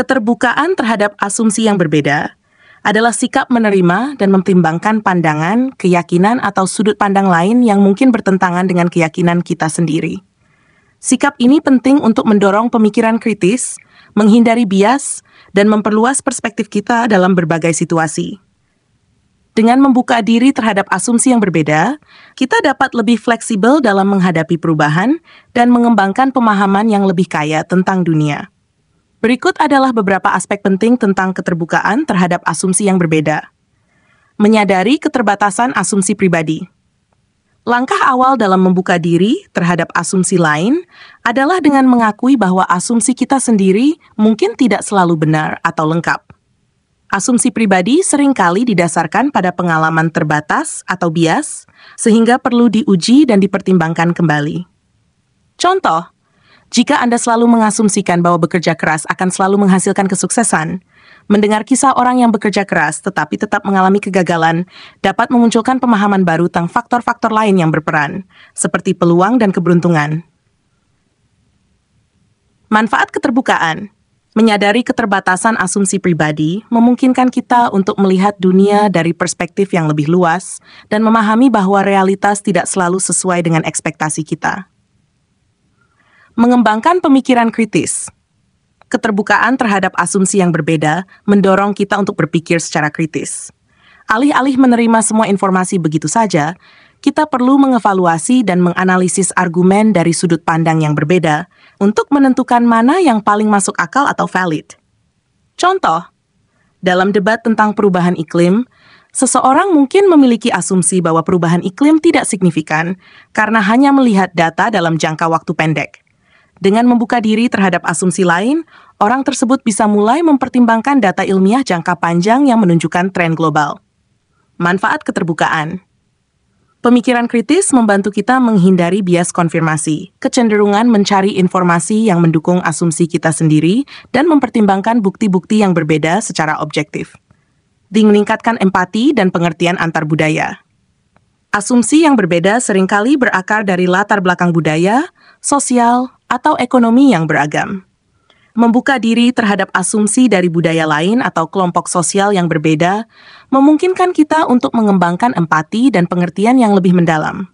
Keterbukaan terhadap asumsi yang berbeda adalah sikap menerima dan mempertimbangkan pandangan, keyakinan, atau sudut pandang lain yang mungkin bertentangan dengan keyakinan kita sendiri. Sikap ini penting untuk mendorong pemikiran kritis, menghindari bias, dan memperluas perspektif kita dalam berbagai situasi. Dengan membuka diri terhadap asumsi yang berbeda, kita dapat lebih fleksibel dalam menghadapi perubahan dan mengembangkan pemahaman yang lebih kaya tentang dunia. Berikut adalah beberapa aspek penting tentang keterbukaan terhadap asumsi yang berbeda. Menyadari keterbatasan asumsi pribadi. Langkah awal dalam membuka diri terhadap asumsi lain adalah dengan mengakui bahwa asumsi kita sendiri mungkin tidak selalu benar atau lengkap. Asumsi pribadi seringkali didasarkan pada pengalaman terbatas atau bias, sehingga perlu diuji dan dipertimbangkan kembali. Contoh, jika Anda selalu mengasumsikan bahwa bekerja keras akan selalu menghasilkan kesuksesan, mendengar kisah orang yang bekerja keras tetapi tetap mengalami kegagalan dapat memunculkan pemahaman baru tentang faktor-faktor lain yang berperan, seperti peluang dan keberuntungan. Manfaat keterbukaan Menyadari keterbatasan asumsi pribadi memungkinkan kita untuk melihat dunia dari perspektif yang lebih luas dan memahami bahwa realitas tidak selalu sesuai dengan ekspektasi kita mengembangkan pemikiran kritis. Keterbukaan terhadap asumsi yang berbeda mendorong kita untuk berpikir secara kritis. Alih-alih menerima semua informasi begitu saja, kita perlu mengevaluasi dan menganalisis argumen dari sudut pandang yang berbeda untuk menentukan mana yang paling masuk akal atau valid. Contoh, dalam debat tentang perubahan iklim, seseorang mungkin memiliki asumsi bahwa perubahan iklim tidak signifikan karena hanya melihat data dalam jangka waktu pendek. Dengan membuka diri terhadap asumsi lain, orang tersebut bisa mulai mempertimbangkan data ilmiah jangka panjang yang menunjukkan tren global. Manfaat keterbukaan Pemikiran kritis membantu kita menghindari bias konfirmasi, kecenderungan mencari informasi yang mendukung asumsi kita sendiri, dan mempertimbangkan bukti-bukti yang berbeda secara objektif. Di meningkatkan empati dan pengertian antar budaya. Asumsi yang berbeda seringkali berakar dari latar belakang budaya, sosial, atau ekonomi yang beragam. Membuka diri terhadap asumsi dari budaya lain atau kelompok sosial yang berbeda memungkinkan kita untuk mengembangkan empati dan pengertian yang lebih mendalam.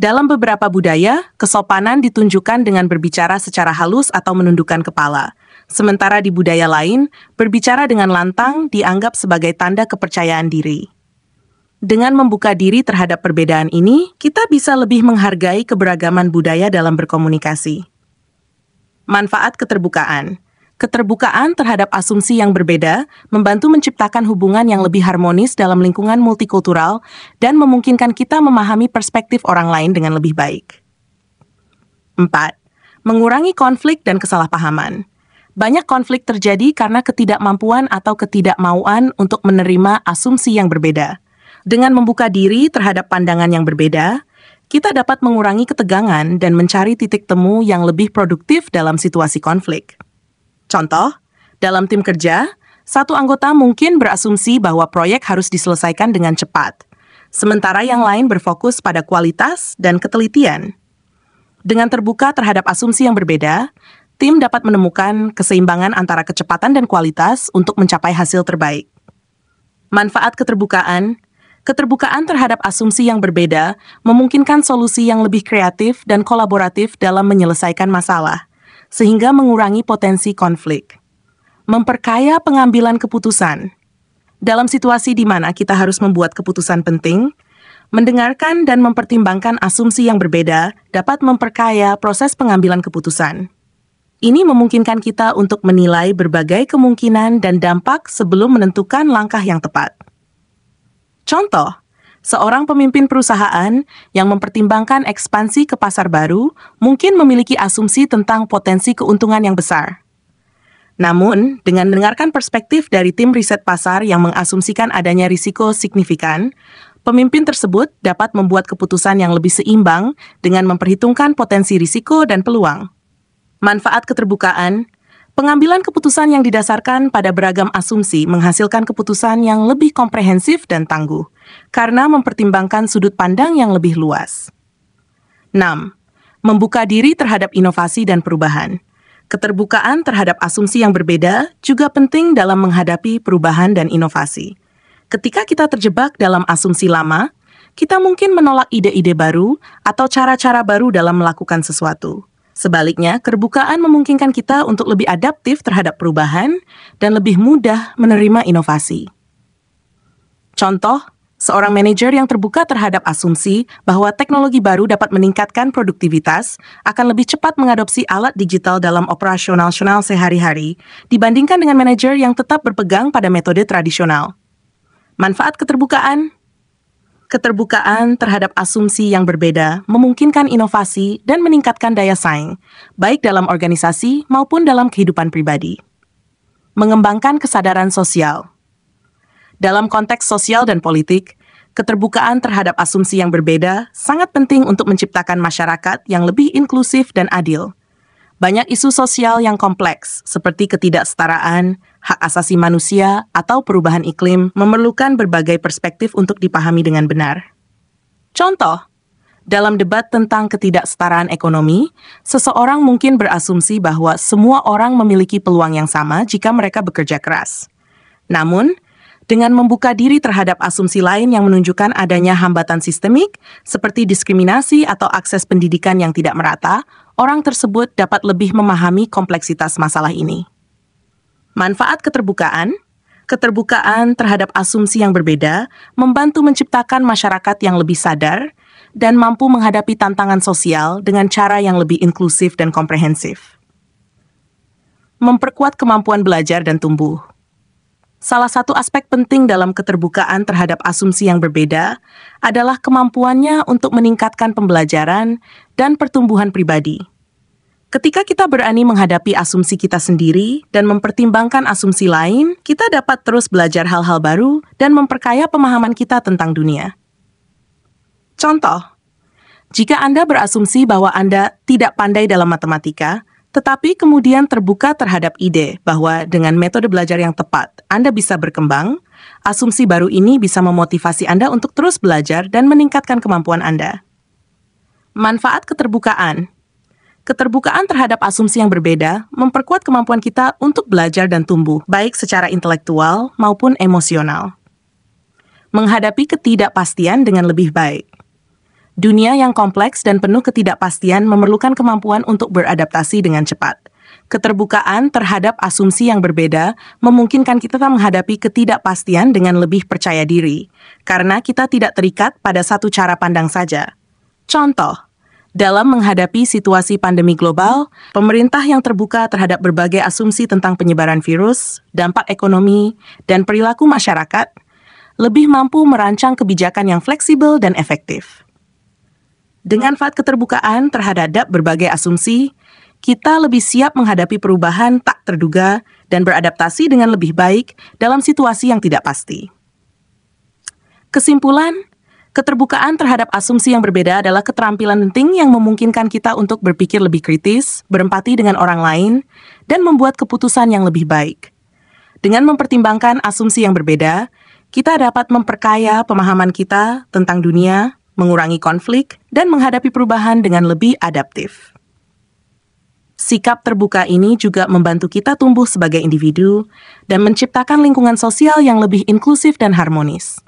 Dalam beberapa budaya, kesopanan ditunjukkan dengan berbicara secara halus atau menundukkan kepala. Sementara di budaya lain, berbicara dengan lantang dianggap sebagai tanda kepercayaan diri. Dengan membuka diri terhadap perbedaan ini, kita bisa lebih menghargai keberagaman budaya dalam berkomunikasi. Manfaat keterbukaan Keterbukaan terhadap asumsi yang berbeda membantu menciptakan hubungan yang lebih harmonis dalam lingkungan multikultural dan memungkinkan kita memahami perspektif orang lain dengan lebih baik. 4. Mengurangi konflik dan kesalahpahaman banyak konflik terjadi karena ketidakmampuan atau ketidakmauan untuk menerima asumsi yang berbeda. Dengan membuka diri terhadap pandangan yang berbeda, kita dapat mengurangi ketegangan dan mencari titik temu yang lebih produktif dalam situasi konflik. Contoh, dalam tim kerja, satu anggota mungkin berasumsi bahwa proyek harus diselesaikan dengan cepat, sementara yang lain berfokus pada kualitas dan ketelitian. Dengan terbuka terhadap asumsi yang berbeda, tim dapat menemukan keseimbangan antara kecepatan dan kualitas untuk mencapai hasil terbaik. Manfaat keterbukaan keterbukaan terhadap asumsi yang berbeda memungkinkan solusi yang lebih kreatif dan kolaboratif dalam menyelesaikan masalah, sehingga mengurangi potensi konflik. Memperkaya pengambilan keputusan. Dalam situasi di mana kita harus membuat keputusan penting, mendengarkan dan mempertimbangkan asumsi yang berbeda dapat memperkaya proses pengambilan keputusan. Ini memungkinkan kita untuk menilai berbagai kemungkinan dan dampak sebelum menentukan langkah yang tepat. Contoh, seorang pemimpin perusahaan yang mempertimbangkan ekspansi ke pasar baru mungkin memiliki asumsi tentang potensi keuntungan yang besar. Namun, dengan mendengarkan perspektif dari tim riset pasar yang mengasumsikan adanya risiko signifikan, pemimpin tersebut dapat membuat keputusan yang lebih seimbang dengan memperhitungkan potensi risiko dan peluang. Manfaat keterbukaan Pengambilan keputusan yang didasarkan pada beragam asumsi menghasilkan keputusan yang lebih komprehensif dan tangguh, karena mempertimbangkan sudut pandang yang lebih luas. 6. Membuka diri terhadap inovasi dan perubahan. Keterbukaan terhadap asumsi yang berbeda juga penting dalam menghadapi perubahan dan inovasi. Ketika kita terjebak dalam asumsi lama, kita mungkin menolak ide-ide baru atau cara-cara baru dalam melakukan sesuatu. Sebaliknya, kerbukaan memungkinkan kita untuk lebih adaptif terhadap perubahan dan lebih mudah menerima inovasi. Contoh, seorang manajer yang terbuka terhadap asumsi bahwa teknologi baru dapat meningkatkan produktivitas akan lebih cepat mengadopsi alat digital dalam operasional sehari-hari dibandingkan dengan manajer yang tetap berpegang pada metode tradisional. Manfaat keterbukaan Keterbukaan terhadap asumsi yang berbeda memungkinkan inovasi dan meningkatkan daya saing, baik dalam organisasi maupun dalam kehidupan pribadi. Mengembangkan kesadaran sosial. Dalam konteks sosial dan politik, keterbukaan terhadap asumsi yang berbeda sangat penting untuk menciptakan masyarakat yang lebih inklusif dan adil. Banyak isu sosial yang kompleks, seperti ketidaksetaraan, hak asasi manusia, atau perubahan iklim memerlukan berbagai perspektif untuk dipahami dengan benar. Contoh, dalam debat tentang ketidaksetaraan ekonomi, seseorang mungkin berasumsi bahwa semua orang memiliki peluang yang sama jika mereka bekerja keras. Namun, dengan membuka diri terhadap asumsi lain yang menunjukkan adanya hambatan sistemik, seperti diskriminasi atau akses pendidikan yang tidak merata, orang tersebut dapat lebih memahami kompleksitas masalah ini. Manfaat keterbukaan Keterbukaan terhadap asumsi yang berbeda membantu menciptakan masyarakat yang lebih sadar dan mampu menghadapi tantangan sosial dengan cara yang lebih inklusif dan komprehensif. Memperkuat kemampuan belajar dan tumbuh. Salah satu aspek penting dalam keterbukaan terhadap asumsi yang berbeda adalah kemampuannya untuk meningkatkan pembelajaran dan pertumbuhan pribadi. Ketika kita berani menghadapi asumsi kita sendiri dan mempertimbangkan asumsi lain, kita dapat terus belajar hal-hal baru dan memperkaya pemahaman kita tentang dunia. Contoh, jika Anda berasumsi bahwa Anda tidak pandai dalam matematika, tetapi kemudian terbuka terhadap ide bahwa dengan metode belajar yang tepat, Anda bisa berkembang, asumsi baru ini bisa memotivasi Anda untuk terus belajar dan meningkatkan kemampuan Anda. Manfaat keterbukaan Keterbukaan terhadap asumsi yang berbeda memperkuat kemampuan kita untuk belajar dan tumbuh, baik secara intelektual maupun emosional. Menghadapi ketidakpastian dengan lebih baik. Dunia yang kompleks dan penuh ketidakpastian memerlukan kemampuan untuk beradaptasi dengan cepat. Keterbukaan terhadap asumsi yang berbeda memungkinkan kita menghadapi ketidakpastian dengan lebih percaya diri, karena kita tidak terikat pada satu cara pandang saja. Contoh, dalam menghadapi situasi pandemi global, pemerintah yang terbuka terhadap berbagai asumsi tentang penyebaran virus, dampak ekonomi, dan perilaku masyarakat lebih mampu merancang kebijakan yang fleksibel dan efektif. Dengan fat keterbukaan terhadap berbagai asumsi, kita lebih siap menghadapi perubahan tak terduga dan beradaptasi dengan lebih baik dalam situasi yang tidak pasti. Kesimpulan, Keterbukaan terhadap asumsi yang berbeda adalah keterampilan penting yang memungkinkan kita untuk berpikir lebih kritis, berempati dengan orang lain, dan membuat keputusan yang lebih baik. Dengan mempertimbangkan asumsi yang berbeda, kita dapat memperkaya pemahaman kita tentang dunia, mengurangi konflik, dan menghadapi perubahan dengan lebih adaptif. Sikap terbuka ini juga membantu kita tumbuh sebagai individu dan menciptakan lingkungan sosial yang lebih inklusif dan harmonis.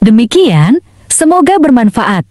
Demikian Semoga bermanfaat.